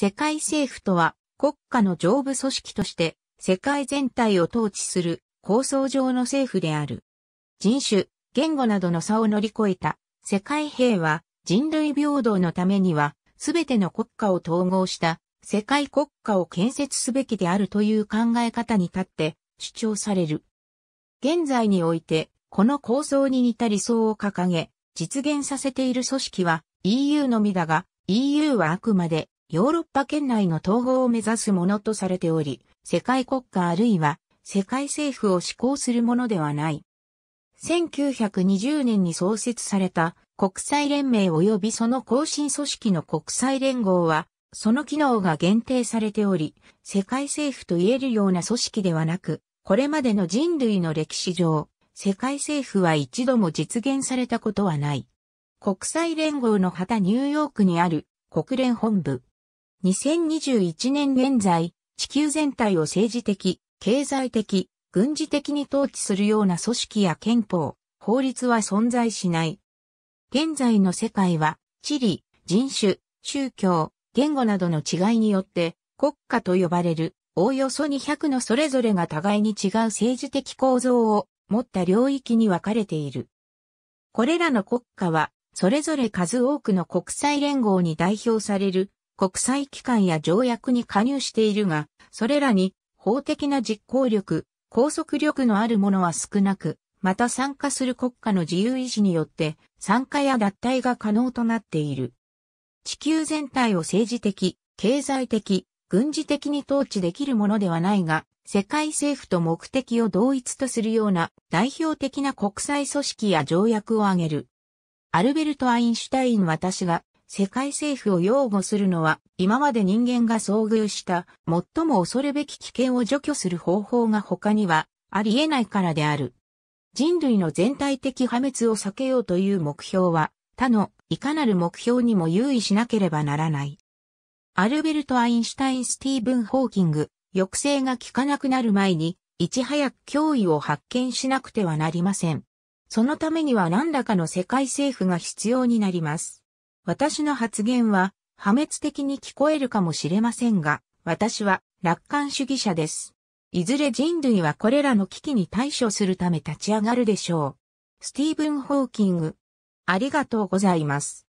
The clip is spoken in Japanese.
世界政府とは国家の上部組織として世界全体を統治する構想上の政府である。人種、言語などの差を乗り越えた世界平和、人類平等のためにはすべての国家を統合した世界国家を建設すべきであるという考え方に立って主張される。現在においてこの構想に似た理想を掲げ実現させている組織は EU のみだが EU はあくまでヨーロッパ圏内の統合を目指すものとされており、世界国家あるいは世界政府を施行するものではない。1920年に創設された国際連盟及びその更新組織の国際連合は、その機能が限定されており、世界政府と言えるような組織ではなく、これまでの人類の歴史上、世界政府は一度も実現されたことはない。国際連合の旗ニューヨークにある国連本部、2021年現在、地球全体を政治的、経済的、軍事的に統治するような組織や憲法、法律は存在しない。現在の世界は、地理、人種、宗教、言語などの違いによって、国家と呼ばれる、おおよそ200のそれぞれが互いに違う政治的構造を持った領域に分かれている。これらの国家は、それぞれ数多くの国際連合に代表される国際機関や条約に加入しているが、それらに法的な実行力、拘束力のあるものは少なく、また参加する国家の自由意志によって参加や脱退が可能となっている。地球全体を政治的、経済的、軍事的に統治できるものではないが、世界政府と目的を同一とするような代表的な国際組織や条約を挙げる。アルベルト・アインシュタイン私が世界政府を擁護するのは、今まで人間が遭遇した最も恐るべき危険を除去する方法が他にはあり得ないからである。人類の全体的破滅を避けようという目標は、他のいかなる目標にも優位しなければならない。アルベルト・アインシュタイン・スティーブン・ホーキング、抑制が効かなくなる前に、いち早く脅威を発見しなくてはなりません。そのためには何らかの世界政府が必要になります。私の発言は破滅的に聞こえるかもしれませんが、私は楽観主義者です。いずれ人類はこれらの危機に対処するため立ち上がるでしょう。スティーブン・ホーキング。ありがとうございます。